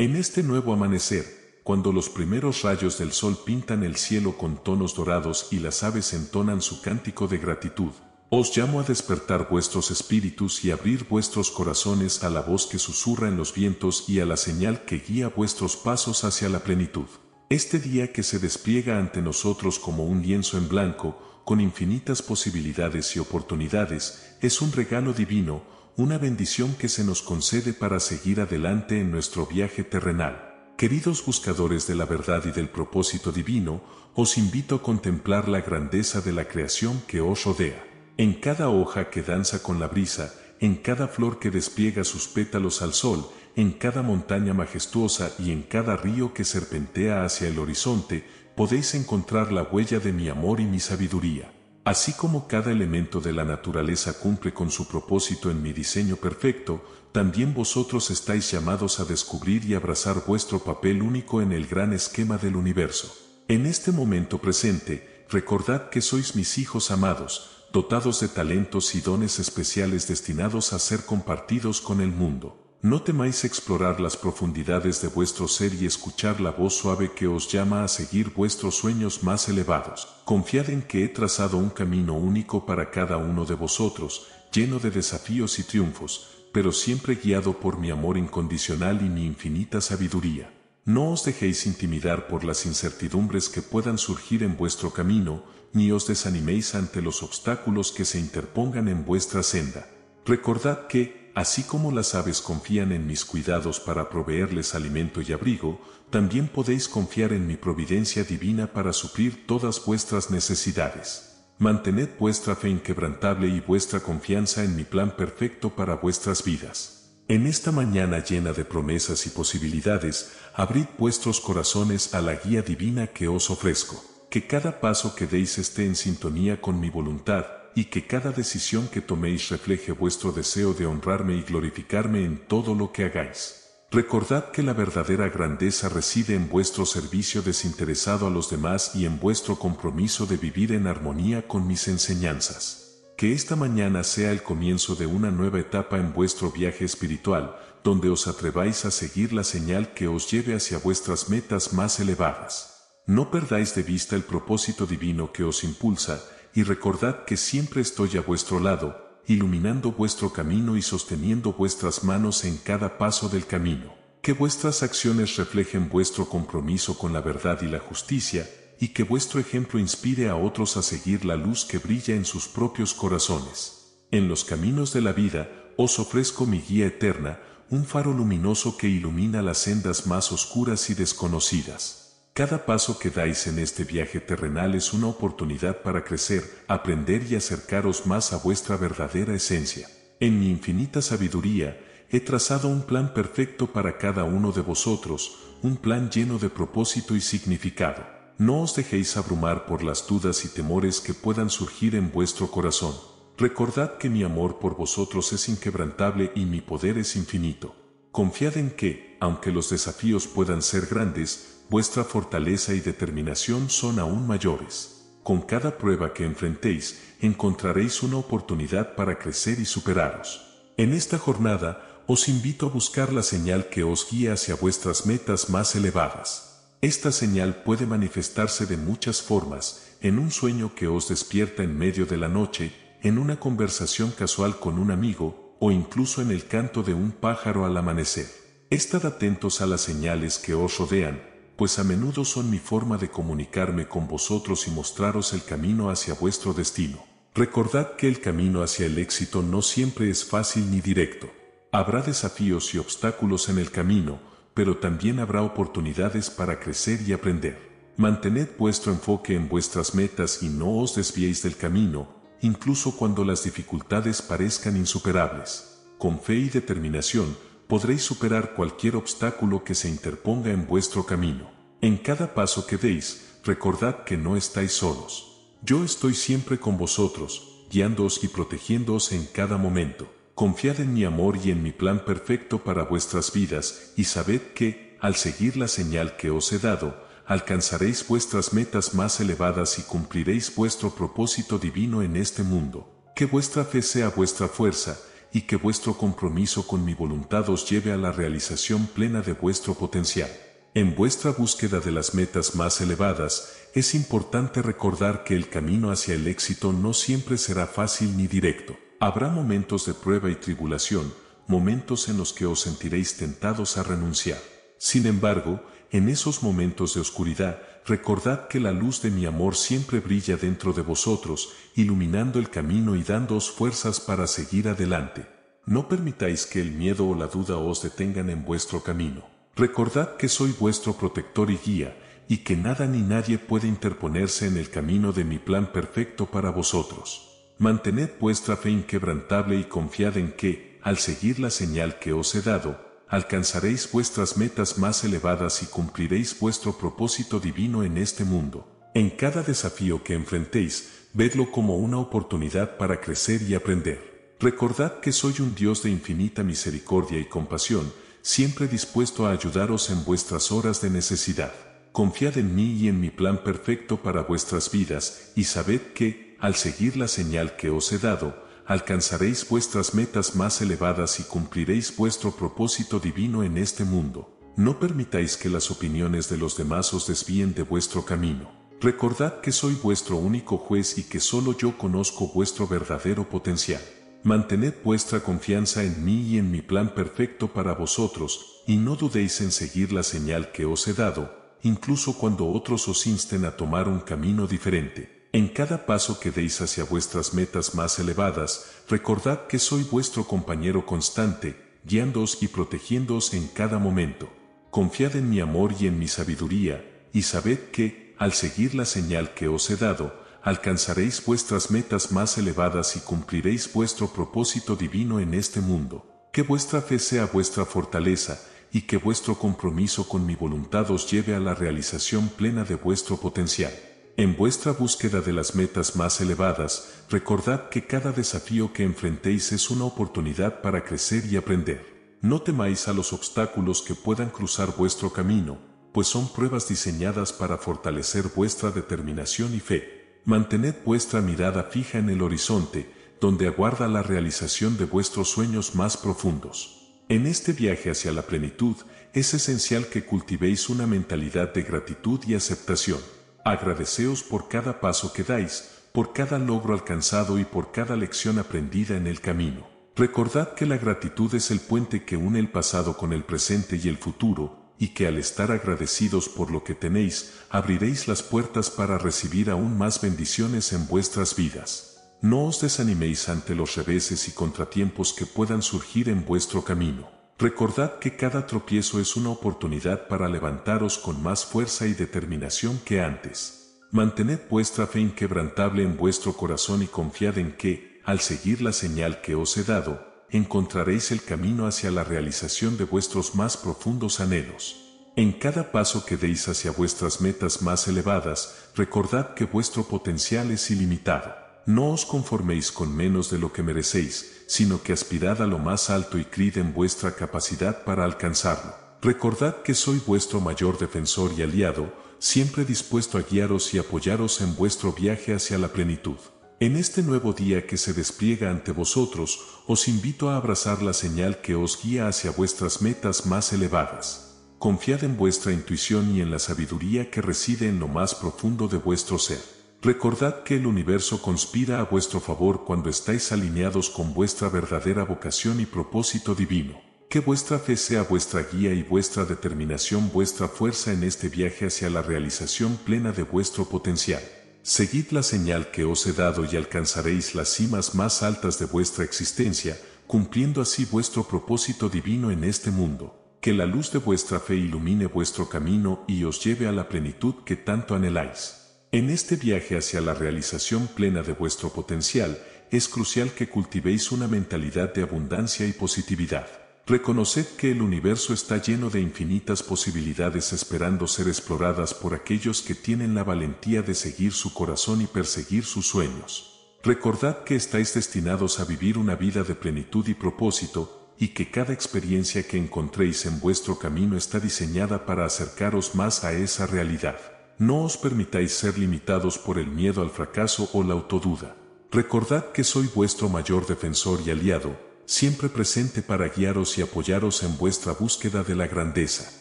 En este nuevo amanecer, cuando los primeros rayos del sol pintan el cielo con tonos dorados y las aves entonan su cántico de gratitud, os llamo a despertar vuestros espíritus y abrir vuestros corazones a la voz que susurra en los vientos y a la señal que guía vuestros pasos hacia la plenitud. Este día que se despliega ante nosotros como un lienzo en blanco, con infinitas posibilidades y oportunidades, es un regalo divino, una bendición que se nos concede para seguir adelante en nuestro viaje terrenal. Queridos buscadores de la verdad y del propósito divino, os invito a contemplar la grandeza de la creación que os rodea. En cada hoja que danza con la brisa, en cada flor que despliega sus pétalos al sol, en cada montaña majestuosa y en cada río que serpentea hacia el horizonte, podéis encontrar la huella de mi amor y mi sabiduría. Así como cada elemento de la naturaleza cumple con su propósito en mi diseño perfecto, también vosotros estáis llamados a descubrir y abrazar vuestro papel único en el gran esquema del universo. En este momento presente, recordad que sois mis hijos amados, dotados de talentos y dones especiales destinados a ser compartidos con el mundo. No temáis explorar las profundidades de vuestro ser y escuchar la voz suave que os llama a seguir vuestros sueños más elevados. Confiad en que he trazado un camino único para cada uno de vosotros, lleno de desafíos y triunfos, pero siempre guiado por mi amor incondicional y mi infinita sabiduría. No os dejéis intimidar por las incertidumbres que puedan surgir en vuestro camino, ni os desaniméis ante los obstáculos que se interpongan en vuestra senda. Recordad que, Así como las aves confían en mis cuidados para proveerles alimento y abrigo, también podéis confiar en mi providencia divina para suplir todas vuestras necesidades. Mantened vuestra fe inquebrantable y vuestra confianza en mi plan perfecto para vuestras vidas. En esta mañana llena de promesas y posibilidades, abrid vuestros corazones a la guía divina que os ofrezco. Que cada paso que deis esté en sintonía con mi voluntad, y que cada decisión que toméis refleje vuestro deseo de honrarme y glorificarme en todo lo que hagáis. Recordad que la verdadera grandeza reside en vuestro servicio desinteresado a los demás y en vuestro compromiso de vivir en armonía con mis enseñanzas. Que esta mañana sea el comienzo de una nueva etapa en vuestro viaje espiritual, donde os atreváis a seguir la señal que os lleve hacia vuestras metas más elevadas. No perdáis de vista el propósito divino que os impulsa, y recordad que siempre estoy a vuestro lado, iluminando vuestro camino y sosteniendo vuestras manos en cada paso del camino. Que vuestras acciones reflejen vuestro compromiso con la verdad y la justicia, y que vuestro ejemplo inspire a otros a seguir la luz que brilla en sus propios corazones. En los caminos de la vida, os ofrezco mi guía eterna, un faro luminoso que ilumina las sendas más oscuras y desconocidas. Cada paso que dais en este viaje terrenal es una oportunidad para crecer, aprender y acercaros más a vuestra verdadera esencia. En mi infinita sabiduría, he trazado un plan perfecto para cada uno de vosotros, un plan lleno de propósito y significado. No os dejéis abrumar por las dudas y temores que puedan surgir en vuestro corazón. Recordad que mi amor por vosotros es inquebrantable y mi poder es infinito. Confiad en que, aunque los desafíos puedan ser grandes, vuestra fortaleza y determinación son aún mayores. Con cada prueba que enfrentéis, encontraréis una oportunidad para crecer y superaros. En esta jornada, os invito a buscar la señal que os guía hacia vuestras metas más elevadas. Esta señal puede manifestarse de muchas formas, en un sueño que os despierta en medio de la noche, en una conversación casual con un amigo, o incluso en el canto de un pájaro al amanecer. Estad atentos a las señales que os rodean, pues a menudo son mi forma de comunicarme con vosotros y mostraros el camino hacia vuestro destino. Recordad que el camino hacia el éxito no siempre es fácil ni directo. Habrá desafíos y obstáculos en el camino, pero también habrá oportunidades para crecer y aprender. Mantened vuestro enfoque en vuestras metas y no os desviéis del camino, incluso cuando las dificultades parezcan insuperables. Con fe y determinación, podréis superar cualquier obstáculo que se interponga en vuestro camino. En cada paso que deis, recordad que no estáis solos. Yo estoy siempre con vosotros, guiándoos y protegiéndoos en cada momento. Confiad en mi amor y en mi plan perfecto para vuestras vidas, y sabed que, al seguir la señal que os he dado, alcanzaréis vuestras metas más elevadas y cumpliréis vuestro propósito divino en este mundo. Que vuestra fe sea vuestra fuerza, y que vuestro compromiso con mi voluntad os lleve a la realización plena de vuestro potencial. En vuestra búsqueda de las metas más elevadas, es importante recordar que el camino hacia el éxito no siempre será fácil ni directo. Habrá momentos de prueba y tribulación, momentos en los que os sentiréis tentados a renunciar. Sin embargo, en esos momentos de oscuridad, recordad que la luz de mi amor siempre brilla dentro de vosotros, iluminando el camino y dándoos fuerzas para seguir adelante. No permitáis que el miedo o la duda os detengan en vuestro camino. Recordad que soy vuestro protector y guía, y que nada ni nadie puede interponerse en el camino de mi plan perfecto para vosotros. Mantened vuestra fe inquebrantable y confiad en que, al seguir la señal que os he dado, alcanzaréis vuestras metas más elevadas y cumpliréis vuestro propósito divino en este mundo. En cada desafío que enfrentéis, vedlo como una oportunidad para crecer y aprender. Recordad que soy un Dios de infinita misericordia y compasión, siempre dispuesto a ayudaros en vuestras horas de necesidad. Confiad en mí y en mi plan perfecto para vuestras vidas, y sabed que, al seguir la señal que os he dado, alcanzaréis vuestras metas más elevadas y cumpliréis vuestro propósito divino en este mundo. No permitáis que las opiniones de los demás os desvíen de vuestro camino. Recordad que soy vuestro único juez y que solo yo conozco vuestro verdadero potencial. Mantened vuestra confianza en mí y en mi plan perfecto para vosotros, y no dudéis en seguir la señal que os he dado, incluso cuando otros os insten a tomar un camino diferente. En cada paso que deis hacia vuestras metas más elevadas, recordad que soy vuestro compañero constante, guiándoos y protegiéndoos en cada momento. Confiad en mi amor y en mi sabiduría, y sabed que, al seguir la señal que os he dado, alcanzaréis vuestras metas más elevadas y cumpliréis vuestro propósito divino en este mundo. Que vuestra fe sea vuestra fortaleza, y que vuestro compromiso con mi voluntad os lleve a la realización plena de vuestro potencial. En vuestra búsqueda de las metas más elevadas, recordad que cada desafío que enfrentéis es una oportunidad para crecer y aprender. No temáis a los obstáculos que puedan cruzar vuestro camino, pues son pruebas diseñadas para fortalecer vuestra determinación y fe. Mantened vuestra mirada fija en el horizonte, donde aguarda la realización de vuestros sueños más profundos. En este viaje hacia la plenitud, es esencial que cultivéis una mentalidad de gratitud y aceptación. Agradeceos por cada paso que dais, por cada logro alcanzado y por cada lección aprendida en el camino. Recordad que la gratitud es el puente que une el pasado con el presente y el futuro, y que al estar agradecidos por lo que tenéis, abriréis las puertas para recibir aún más bendiciones en vuestras vidas. No os desaniméis ante los reveses y contratiempos que puedan surgir en vuestro camino. Recordad que cada tropiezo es una oportunidad para levantaros con más fuerza y determinación que antes. Mantened vuestra fe inquebrantable en vuestro corazón y confiad en que, al seguir la señal que os he dado, encontraréis el camino hacia la realización de vuestros más profundos anhelos. En cada paso que deis hacia vuestras metas más elevadas, recordad que vuestro potencial es ilimitado. No os conforméis con menos de lo que merecéis, sino que aspirad a lo más alto y creed en vuestra capacidad para alcanzarlo. Recordad que soy vuestro mayor defensor y aliado, siempre dispuesto a guiaros y apoyaros en vuestro viaje hacia la plenitud. En este nuevo día que se despliega ante vosotros, os invito a abrazar la señal que os guía hacia vuestras metas más elevadas. Confiad en vuestra intuición y en la sabiduría que reside en lo más profundo de vuestro ser. Recordad que el universo conspira a vuestro favor cuando estáis alineados con vuestra verdadera vocación y propósito divino. Que vuestra fe sea vuestra guía y vuestra determinación vuestra fuerza en este viaje hacia la realización plena de vuestro potencial. Seguid la señal que os he dado y alcanzaréis las cimas más altas de vuestra existencia, cumpliendo así vuestro propósito divino en este mundo. Que la luz de vuestra fe ilumine vuestro camino y os lleve a la plenitud que tanto anheláis. En este viaje hacia la realización plena de vuestro potencial, es crucial que cultivéis una mentalidad de abundancia y positividad. Reconoced que el universo está lleno de infinitas posibilidades esperando ser exploradas por aquellos que tienen la valentía de seguir su corazón y perseguir sus sueños. Recordad que estáis destinados a vivir una vida de plenitud y propósito, y que cada experiencia que encontréis en vuestro camino está diseñada para acercaros más a esa realidad. No os permitáis ser limitados por el miedo al fracaso o la autoduda. Recordad que soy vuestro mayor defensor y aliado, siempre presente para guiaros y apoyaros en vuestra búsqueda de la grandeza.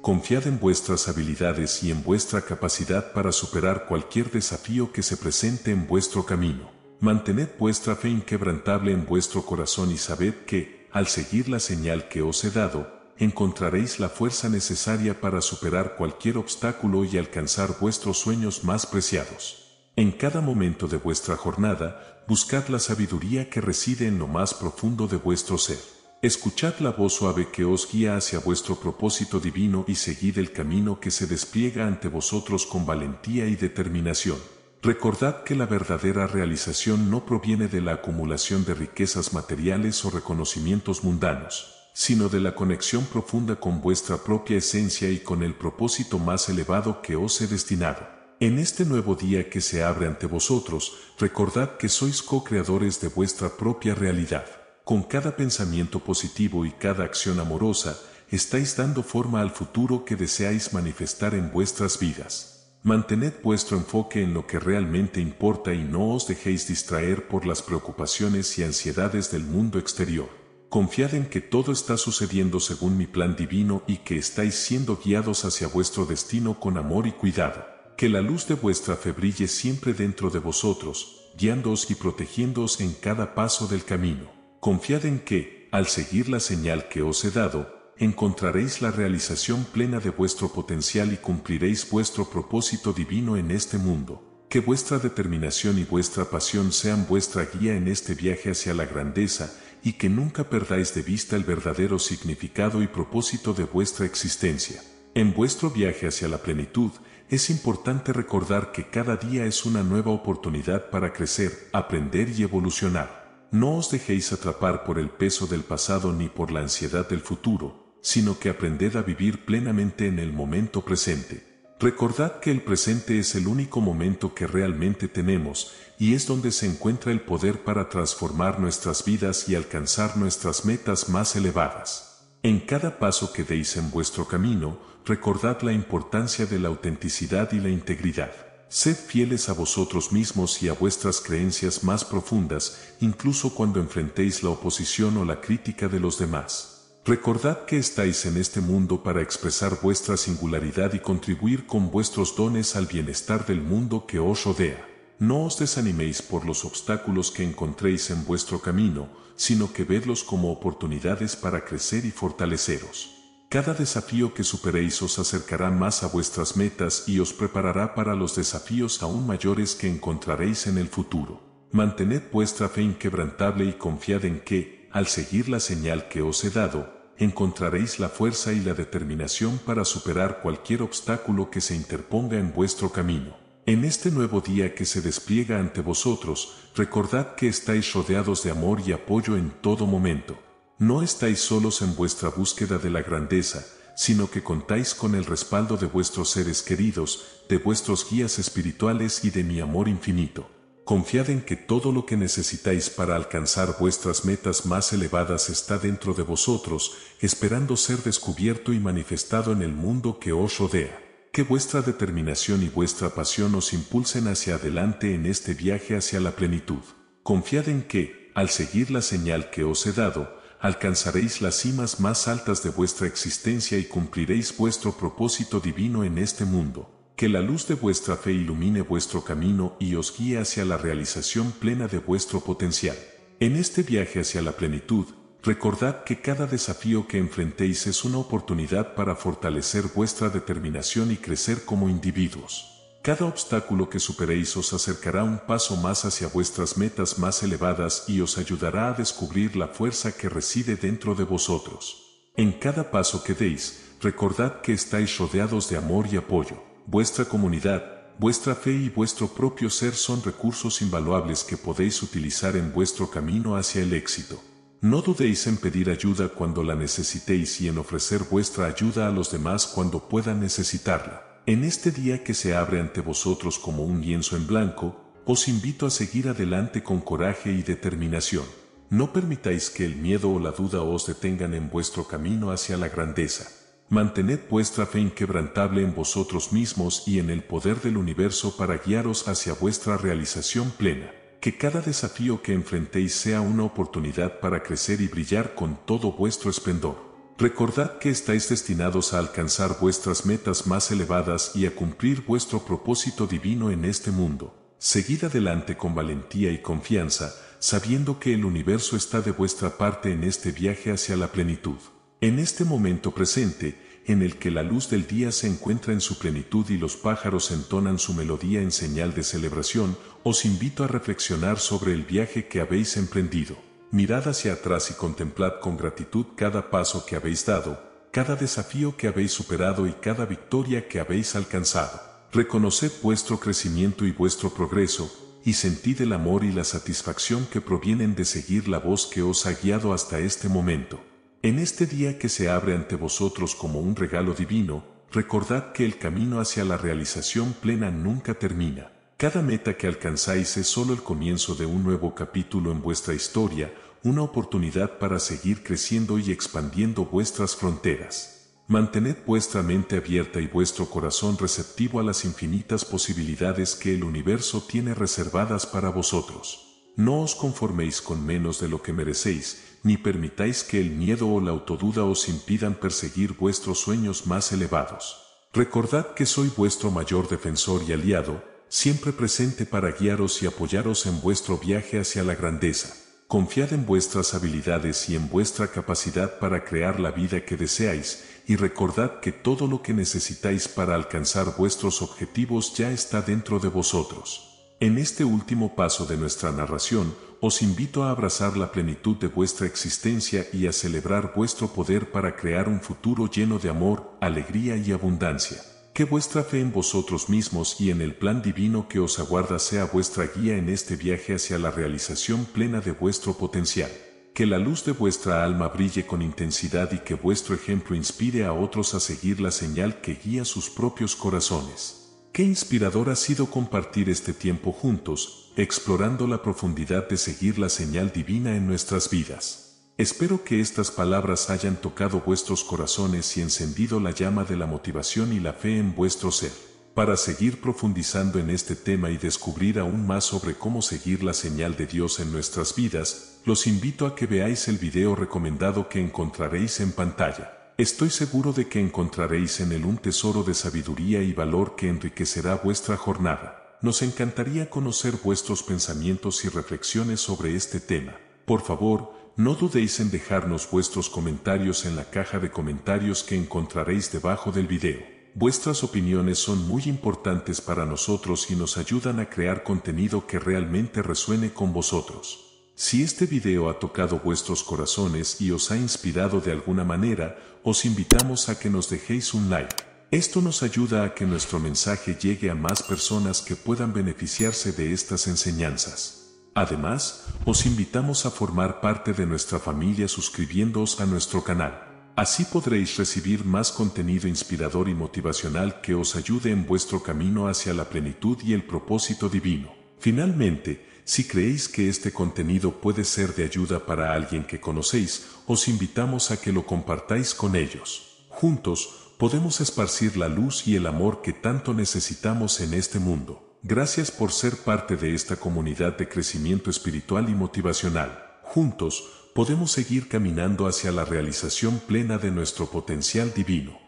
Confiad en vuestras habilidades y en vuestra capacidad para superar cualquier desafío que se presente en vuestro camino. Mantened vuestra fe inquebrantable en vuestro corazón y sabed que, al seguir la señal que os he dado, encontraréis la fuerza necesaria para superar cualquier obstáculo y alcanzar vuestros sueños más preciados. En cada momento de vuestra jornada, buscad la sabiduría que reside en lo más profundo de vuestro ser. Escuchad la voz suave que os guía hacia vuestro propósito divino y seguid el camino que se despliega ante vosotros con valentía y determinación. Recordad que la verdadera realización no proviene de la acumulación de riquezas materiales o reconocimientos mundanos, sino de la conexión profunda con vuestra propia esencia y con el propósito más elevado que os he destinado. En este nuevo día que se abre ante vosotros, recordad que sois co-creadores de vuestra propia realidad. Con cada pensamiento positivo y cada acción amorosa, estáis dando forma al futuro que deseáis manifestar en vuestras vidas. Mantened vuestro enfoque en lo que realmente importa y no os dejéis distraer por las preocupaciones y ansiedades del mundo exterior. Confiad en que todo está sucediendo según mi plan divino y que estáis siendo guiados hacia vuestro destino con amor y cuidado que la luz de vuestra fe brille siempre dentro de vosotros, guiándoos y protegiéndoos en cada paso del camino. Confiad en que, al seguir la señal que os he dado, encontraréis la realización plena de vuestro potencial y cumpliréis vuestro propósito divino en este mundo. Que vuestra determinación y vuestra pasión sean vuestra guía en este viaje hacia la grandeza y que nunca perdáis de vista el verdadero significado y propósito de vuestra existencia. En vuestro viaje hacia la plenitud, es importante recordar que cada día es una nueva oportunidad para crecer, aprender y evolucionar. No os dejéis atrapar por el peso del pasado ni por la ansiedad del futuro, sino que aprended a vivir plenamente en el momento presente. Recordad que el presente es el único momento que realmente tenemos y es donde se encuentra el poder para transformar nuestras vidas y alcanzar nuestras metas más elevadas. En cada paso que deis en vuestro camino, recordad la importancia de la autenticidad y la integridad. Sed fieles a vosotros mismos y a vuestras creencias más profundas, incluso cuando enfrentéis la oposición o la crítica de los demás. Recordad que estáis en este mundo para expresar vuestra singularidad y contribuir con vuestros dones al bienestar del mundo que os rodea. No os desaniméis por los obstáculos que encontréis en vuestro camino, sino que vedlos como oportunidades para crecer y fortaleceros. Cada desafío que superéis os acercará más a vuestras metas y os preparará para los desafíos aún mayores que encontraréis en el futuro. Mantened vuestra fe inquebrantable y confiad en que, al seguir la señal que os he dado, encontraréis la fuerza y la determinación para superar cualquier obstáculo que se interponga en vuestro camino. En este nuevo día que se despliega ante vosotros, recordad que estáis rodeados de amor y apoyo en todo momento. No estáis solos en vuestra búsqueda de la grandeza, sino que contáis con el respaldo de vuestros seres queridos, de vuestros guías espirituales y de mi amor infinito. Confiad en que todo lo que necesitáis para alcanzar vuestras metas más elevadas está dentro de vosotros, esperando ser descubierto y manifestado en el mundo que os rodea que vuestra determinación y vuestra pasión os impulsen hacia adelante en este viaje hacia la plenitud. Confiad en que, al seguir la señal que os he dado, alcanzaréis las cimas más altas de vuestra existencia y cumpliréis vuestro propósito divino en este mundo. Que la luz de vuestra fe ilumine vuestro camino y os guíe hacia la realización plena de vuestro potencial. En este viaje hacia la plenitud, Recordad que cada desafío que enfrentéis es una oportunidad para fortalecer vuestra determinación y crecer como individuos. Cada obstáculo que superéis os acercará un paso más hacia vuestras metas más elevadas y os ayudará a descubrir la fuerza que reside dentro de vosotros. En cada paso que deis, recordad que estáis rodeados de amor y apoyo. Vuestra comunidad, vuestra fe y vuestro propio ser son recursos invaluables que podéis utilizar en vuestro camino hacia el éxito. No dudéis en pedir ayuda cuando la necesitéis y en ofrecer vuestra ayuda a los demás cuando puedan necesitarla. En este día que se abre ante vosotros como un lienzo en blanco, os invito a seguir adelante con coraje y determinación. No permitáis que el miedo o la duda os detengan en vuestro camino hacia la grandeza. Mantened vuestra fe inquebrantable en vosotros mismos y en el poder del universo para guiaros hacia vuestra realización plena que cada desafío que enfrentéis sea una oportunidad para crecer y brillar con todo vuestro esplendor. Recordad que estáis destinados a alcanzar vuestras metas más elevadas y a cumplir vuestro propósito divino en este mundo. Seguid adelante con valentía y confianza, sabiendo que el universo está de vuestra parte en este viaje hacia la plenitud. En este momento presente, en el que la luz del día se encuentra en su plenitud y los pájaros entonan su melodía en señal de celebración, os invito a reflexionar sobre el viaje que habéis emprendido. Mirad hacia atrás y contemplad con gratitud cada paso que habéis dado, cada desafío que habéis superado y cada victoria que habéis alcanzado. Reconoced vuestro crecimiento y vuestro progreso, y sentid el amor y la satisfacción que provienen de seguir la voz que os ha guiado hasta este momento. En este día que se abre ante vosotros como un regalo divino, recordad que el camino hacia la realización plena nunca termina. Cada meta que alcanzáis es solo el comienzo de un nuevo capítulo en vuestra historia, una oportunidad para seguir creciendo y expandiendo vuestras fronteras. Mantened vuestra mente abierta y vuestro corazón receptivo a las infinitas posibilidades que el universo tiene reservadas para vosotros. No os conforméis con menos de lo que merecéis, ni permitáis que el miedo o la autoduda os impidan perseguir vuestros sueños más elevados. Recordad que soy vuestro mayor defensor y aliado, siempre presente para guiaros y apoyaros en vuestro viaje hacia la grandeza. Confiad en vuestras habilidades y en vuestra capacidad para crear la vida que deseáis, y recordad que todo lo que necesitáis para alcanzar vuestros objetivos ya está dentro de vosotros. En este último paso de nuestra narración, os invito a abrazar la plenitud de vuestra existencia y a celebrar vuestro poder para crear un futuro lleno de amor, alegría y abundancia. Que vuestra fe en vosotros mismos y en el plan divino que os aguarda sea vuestra guía en este viaje hacia la realización plena de vuestro potencial. Que la luz de vuestra alma brille con intensidad y que vuestro ejemplo inspire a otros a seguir la señal que guía sus propios corazones. Qué inspirador ha sido compartir este tiempo juntos, explorando la profundidad de seguir la señal divina en nuestras vidas. Espero que estas palabras hayan tocado vuestros corazones y encendido la llama de la motivación y la fe en vuestro ser, para seguir profundizando en este tema y descubrir aún más sobre cómo seguir la señal de Dios en nuestras vidas, los invito a que veáis el video recomendado que encontraréis en pantalla. Estoy seguro de que encontraréis en él un tesoro de sabiduría y valor que enriquecerá vuestra jornada. Nos encantaría conocer vuestros pensamientos y reflexiones sobre este tema. Por favor, no dudéis en dejarnos vuestros comentarios en la caja de comentarios que encontraréis debajo del video. Vuestras opiniones son muy importantes para nosotros y nos ayudan a crear contenido que realmente resuene con vosotros. Si este video ha tocado vuestros corazones y os ha inspirado de alguna manera, os invitamos a que nos dejéis un like. Esto nos ayuda a que nuestro mensaje llegue a más personas que puedan beneficiarse de estas enseñanzas. Además, os invitamos a formar parte de nuestra familia suscribiéndoos a nuestro canal. Así podréis recibir más contenido inspirador y motivacional que os ayude en vuestro camino hacia la plenitud y el propósito divino. Finalmente, si creéis que este contenido puede ser de ayuda para alguien que conocéis, os invitamos a que lo compartáis con ellos. Juntos, podemos esparcir la luz y el amor que tanto necesitamos en este mundo. Gracias por ser parte de esta comunidad de crecimiento espiritual y motivacional. Juntos, podemos seguir caminando hacia la realización plena de nuestro potencial divino.